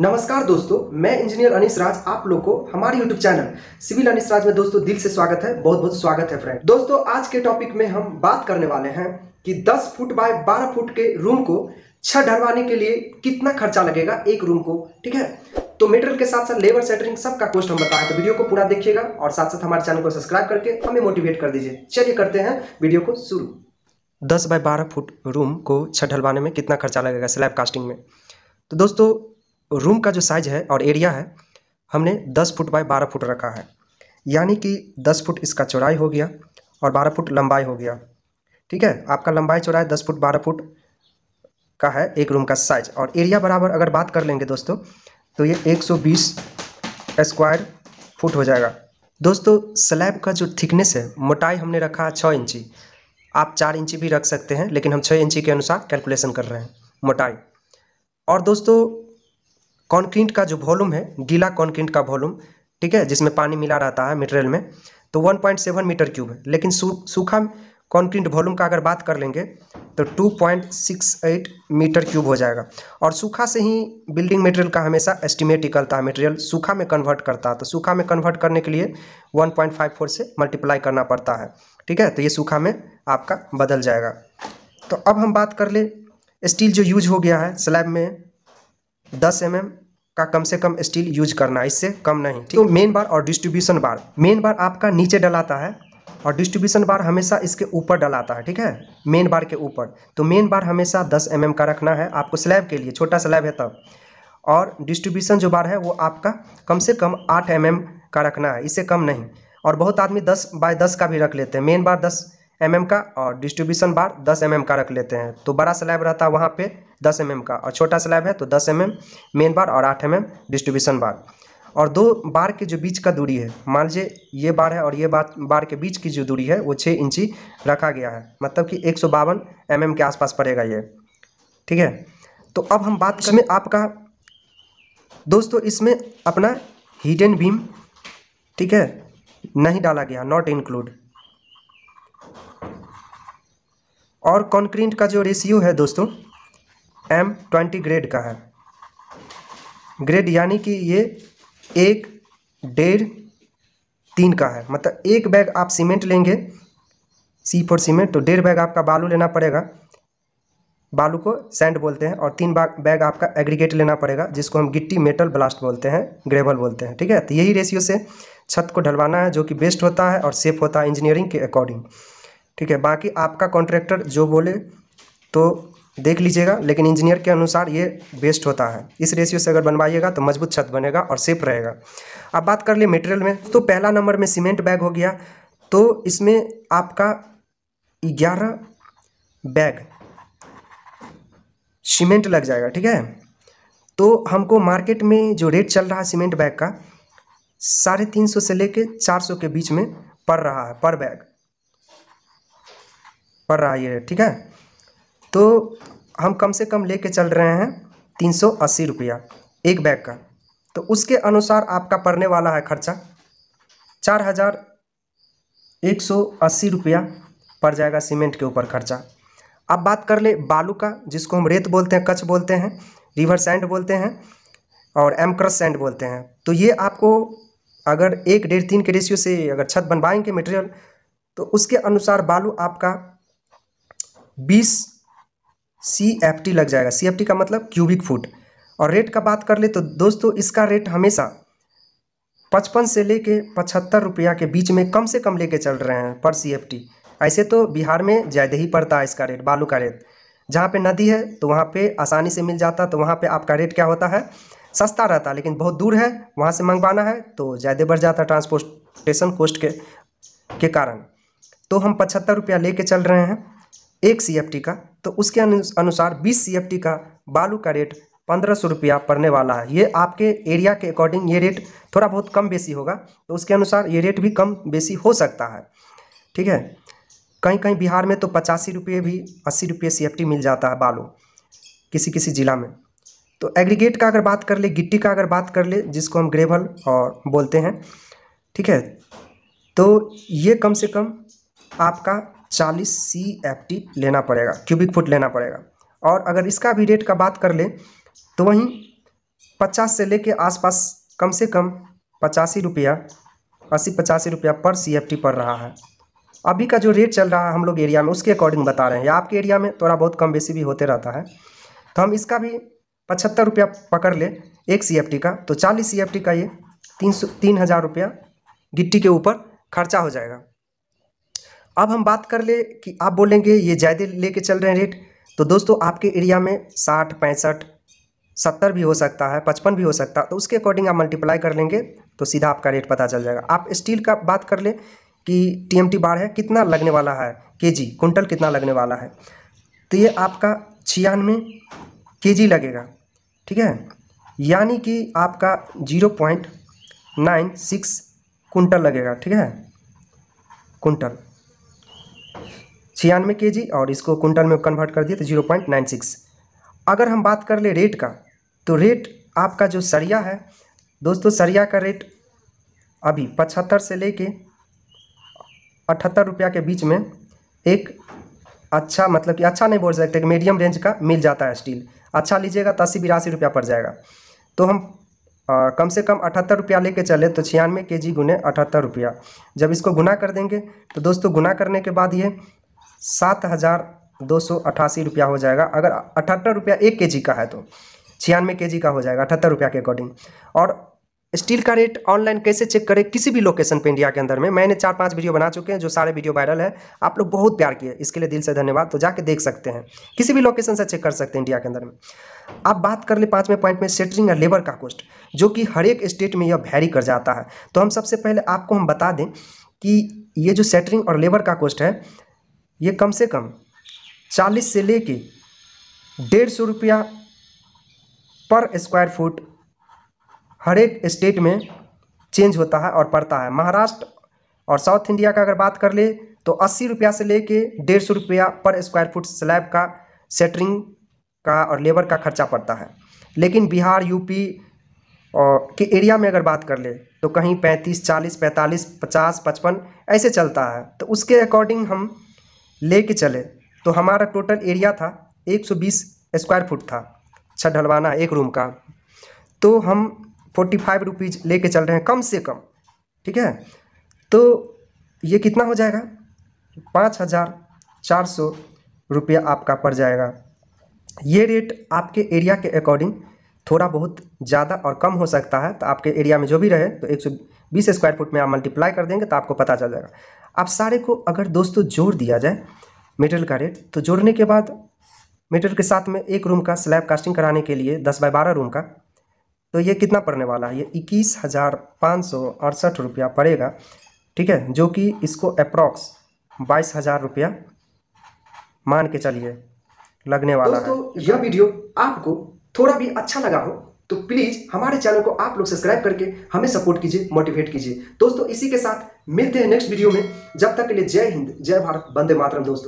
नमस्कार दोस्तों मैं इंजीनियर अनिश राज आप लोग को हमारे YouTube channel civil Anish Raj में दोस्तों दिल से स्वागत है बहुत बहुत स्वागत है फ्रेंड दोस्तों आज के टॉपिक में हम बात करने वाले हैं कि 10 फुट बाय 12 फुट के रूम को छत ढलवाने के लिए कितना खर्चा लगेगा एक रूम को ठीक है तो मेटेरियल के साथ साथ लेबर सेटरिंग सबका कोस्ट हम बताए तो वीडियो को पूरा देखिएगा और साथ साथ हमारे चैनल को सब्सक्राइब करके हमें मोटिवेट कर दीजिए चलिए करते हैं वीडियो को शुरू दस बाय बारह फुट रूम को छत ढलवाने में कितना खर्चा लगेगा स्लैब कास्टिंग में तो दोस्तों रूम का जो साइज़ है और एरिया है हमने 10 फुट बाय 12 फुट रखा है यानी कि 10 फुट इसका चौड़ाई हो गया और 12 फुट लंबाई हो गया ठीक है आपका लंबाई चौड़ाई 10 फुट 12 फुट का है एक रूम का साइज और एरिया बराबर अगर बात कर लेंगे दोस्तों तो ये 120 स्क्वायर फुट हो जाएगा दोस्तों स्लैब का जो थिकनेस है मोटाई हमने रखा है छः इंची आप चार इंची भी रख सकते हैं लेकिन हम छः इंची के अनुसार कैलकुलेशन कर रहे हैं मोटाई और दोस्तों कॉन्क्रीट का जो वॉल्यूम है गीला कॉन्क्रीट का वॉल्यूम ठीक है जिसमें पानी मिला रहता है मटेरियल में तो 1.7 मीटर क्यूब है लेकिन सूखा कॉन्क्रीट वॉल्यूम का अगर बात कर लेंगे तो 2.68 मीटर क्यूब हो जाएगा और सूखा से ही बिल्डिंग मटेरियल का हमेशा एस्टिमेट निकलता है मटेरियल सूखा में कन्वर्ट करता है तो सूखा में कन्वर्ट करने के लिए 1.54 से मल्टीप्लाई करना पड़ता है ठीक है तो ये सूखा में आपका बदल जाएगा तो अब हम बात कर ले स्टील जो यूज हो गया है स्लैब में दस एम mm का कम से कम स्टील यूज करना है इससे कम नहीं ठीक तो मेन बार और डिस्ट्रीब्यूशन बार मेन बार आपका नीचे डलाता है और डिस्ट्रीब्यूशन बार हमेशा इसके ऊपर डलाता है ठीक है मेन बार के ऊपर तो मेन बार हमेशा 10 एम mm का रखना है आपको स्लैब के लिए छोटा स्लैब है तब और डिस्ट्रीब्यूशन जो बार है वो आपका कम से कम आठ एम mm का रखना है इससे कम नहीं और बहुत आदमी दस बाय दस का भी रख लेते हैं मेन बार दस एम mm का और डिस्ट्रीब्यूशन बार दस एम mm का रख लेते हैं तो बड़ा स्लैब रहता है वहाँ पर दस एम का और छोटा स्लैब है तो दस एम एम मेन बार और आठ एम एम डिस्ट्रीब्यूशन बार और दो बार के जो बीच का दूरी है मान लीजिए ये बार है और ये बार बार के बीच की जो दूरी है वो छः इंची रखा गया है मतलब कि एक सौ बावन एम एम के आसपास पड़ेगा ये ठीक है तो अब हम बात करें अच्छा। आपका दोस्तों इसमें अपना हिडन बीम ठीक है नहीं डाला गया नॉट इंक्लूड और कंक्रीट का जो रेशियो है दोस्तों एम ट्वेंटी ग्रेड का है ग्रेड यानी कि ये एक डेढ़ तीन का है मतलब एक बैग आप सीमेंट लेंगे सी फोर सीमेंट तो डेढ़ बैग आपका बालू लेना पड़ेगा बालू को सैंड बोलते हैं और तीन बैग आपका एग्रीगेट लेना पड़ेगा जिसको हम गिट्टी मेटल ब्लास्ट बोलते हैं ग्रेवल बोलते हैं ठीक है तो यही रेशियो से छत को ढलवाना है जो कि बेस्ट होता है और सेफ होता है इंजीनियरिंग के अकॉर्डिंग ठीक है बाकी आपका कॉन्ट्रैक्टर जो बोले तो देख लीजिएगा लेकिन इंजीनियर के अनुसार ये बेस्ट होता है इस रेशियो से अगर बनवाइएगा तो मजबूत छत बनेगा और सेफ रहेगा अब बात कर लिए मटेरियल में तो पहला नंबर में सीमेंट बैग हो गया तो इसमें आपका ग्यारह बैग सीमेंट लग जाएगा ठीक है तो हमको मार्केट में जो रेट चल रहा है सीमेंट बैग का साढ़े तीन सौ से लेके चार सौ के बीच में पड़ रहा है पर बैग पड़ रहा है ये रेट ठीक है तो हम कम से कम ले कर चल रहे हैं तीन सौ अस्सी रुपया एक बैग का तो उसके अनुसार आपका पड़ने वाला है खर्चा चार हज़ार एक सौ अस्सी रुपया पड़ जाएगा सीमेंट के ऊपर खर्चा अब बात कर ले बालू का जिसको हम रेत बोलते हैं कच्छ बोलते हैं रिवर सैंड बोलते हैं और एमक्रस सैंड बोलते हैं तो ये आपको अगर एक डेढ़ तीन के रेशियो से अगर छत बनवाएंगे मटेरियल तो उसके अनुसार बालू आपका बीस सी एफ टी लग जाएगा सी एफ टी का मतलब क्यूबिक फुट और रेट का बात कर ले तो दोस्तों इसका रेट हमेशा पचपन से लेके पचहत्तर रुपया के बीच में कम से कम लेके चल रहे हैं पर सी एफ टी ऐसे तो बिहार में ज़्यादा ही पड़ता है इसका रेट बालू का रेट जहाँ पे नदी है तो वहाँ पे आसानी से मिल जाता तो वहाँ पे आपका रेट क्या होता है सस्ता रहता लेकिन बहुत दूर है वहाँ से मंगवाना है तो ज़्यादा बढ़ जाता ट्रांसपोर्टेशन कोस्ट के के कारण तो हम पचहत्तर रुपया ले कर चल रहे हैं एक सी एफ टी का तो उसके अनुसार बीस सी का बालू का रेट पंद्रह सौ रुपया पड़ने वाला है ये आपके एरिया के अकॉर्डिंग ये रेट थोड़ा बहुत कम बेसी होगा तो उसके अनुसार ये रेट भी कम बेसी हो सकता है ठीक है कहीं कहीं बिहार में तो पचासी रुपये भी अस्सी रुपये सी मिल जाता है बालू किसी किसी ज़िला में तो एग्रीगेट का अगर बात कर ले गिट्टी का अगर बात कर ले जिसको हम ग्रेवल और बोलते हैं ठीक है तो ये कम से कम आपका चालीस सी एफ टी लेना पड़ेगा क्यूबिक फुट लेना पड़ेगा और अगर इसका भी रेट का बात कर लें तो वहीं पचास से लेके आसपास कम से कम पचासी रुपया अस्सी पचासी रुपया पर सी एफ टी पड़ रहा है अभी का जो रेट चल रहा है हम लोग एरिया में उसके अकॉर्डिंग बता रहे हैं या आपके एरिया में थोड़ा बहुत कम बेसी भी होते रहता है तो हम इसका भी पचहत्तर रुपया पकड़ ले एक सी एफ टी का तो चालीस सी एफ टी का ये तीन सौ तीन हज़ार रुपया गिट्टी के ऊपर खर्चा हो जाएगा अब हम बात कर ले कि आप बोलेंगे ये ज़्यादा लेके चल रहे हैं रेट तो दोस्तों आपके एरिया में साठ पैंसठ सत्तर भी हो सकता है पचपन भी हो सकता है तो उसके अकॉर्डिंग आप मल्टीप्लाई कर लेंगे तो सीधा आपका रेट पता चल जाएगा आप स्टील का बात कर ले कि टी बार है कितना लगने वाला है के जी कुंटल कितना लगने वाला है तो ये आपका छियानवे के जी लगेगा ठीक है यानी कि आपका जीरो पॉइंट नाइन सिक्स कुंटल लगेगा ठीक है कुंटल छियानवे के जी और इसको कुंटल में कन्वर्ट कर दिए तो जीरो पॉइंट नाइन सिक्स अगर हम बात कर ले रेट का तो रेट आपका जो सरिया है दोस्तों सरिया का रेट अभी पचहत्तर से लेके अठहत्तर रुपया के बीच में एक अच्छा मतलब कि अच्छा नहीं बोल सकते मीडियम रेंज का मिल जाता है स्टील अच्छा लीजिएगा तो अस्सी बिरासी रुपया पड़ जाएगा तो हम आ, कम से कम अठहत्तर रुपया लेके चले तो छियानवे के जी गुने अठहत्तर रुपया जब इसको गुना कर देंगे तो दोस्तों गुना करने के बाद ये सात हज़ार दो सौ अट्ठासी रुपया हो जाएगा अगर अठहत्तर रुपया एक के जी का है तो छियानवे के जी का हो जाएगा अठहत्तर रुपया के अकॉर्डिंग और स्टील का रेट ऑनलाइन कैसे चेक करें किसी भी लोकेशन पे इंडिया के अंदर में मैंने चार पांच वीडियो बना चुके हैं जो सारे वीडियो वायरल है आप लोग बहुत प्यार किए इसके लिए दिल से धन्यवाद तो जाके देख सकते हैं किसी भी लोकेशन से चेक कर सकते हैं इंडिया के अंदर में आप बात कर ले पाँचवें पॉइंट में सेटरिंग और लेबर का कॉस्ट जो कि हर एक स्टेट में यह वैरी कर जाता है तो हम सबसे पहले आपको हम बता दें कि ये जो सेटरिंग और लेबर का कॉस्ट है ये कम से कम चालीस से ले कर डेढ़ सौ रुपया पर स्क्वायर फुट हर एक स्टेट में चेंज होता है और पड़ता है महाराष्ट्र और साउथ इंडिया का अगर बात कर ले तो अस्सी रुपया से ले कर डेढ़ सौ रुपया पर स्क्वायर फुट स्लैब का सेटरिंग का और लेबर का खर्चा पड़ता है लेकिन बिहार यूपी और के एरिया में अगर बात कर ले तो कहीं पैंतीस चालीस पैंतालीस पचास पचपन ऐसे चलता है तो उसके अकॉर्डिंग हम ले कर चले तो हमारा टोटल एरिया था बीस स्क्वायर फुट था अच्छा ढलवाना एक रूम का तो हम फोर्टी फाइव रुपीज़ ले कर चल रहे हैं कम से कम ठीक है तो ये कितना हो जाएगा पाँच हज़ार चार सौ रुपया आपका पड़ जाएगा ये रेट आपके एरिया के अकॉर्डिंग थोड़ा बहुत ज़्यादा और कम हो सकता है तो आपके एरिया में जो भी रहे तो एक सौ बीस स्क्वायर फुट में आप मल्टीप्लाई कर देंगे तो आपको पता चल जाएगा आप सारे को अगर दोस्तों जोड़ दिया जाए मेटेरियल का रेट तो जोड़ने के बाद मेटेरियल के साथ में एक रूम का स्लैब कास्टिंग कराने के लिए दस बाय बारह रूम का तो ये कितना पड़ने वाला है ये इक्कीस हज़ार पाँच सौ अड़सठ रुपया पड़ेगा ठीक है जो कि इसको अप्रॉक्स बाईस हज़ार रुपया मान के चलिए लगने वाला है तो यह वीडियो आपको थोड़ा भी अच्छा लगा हो तो प्लीज़ हमारे चैनल को आप लोग सब्सक्राइब करके हमें सपोर्ट कीजिए मोटिवेट कीजिए दोस्तों इसी के साथ मिलते हैं नेक्स्ट वीडियो में जब तक के लिए जय हिंद जय भारत बंदे मातरम दोस्तों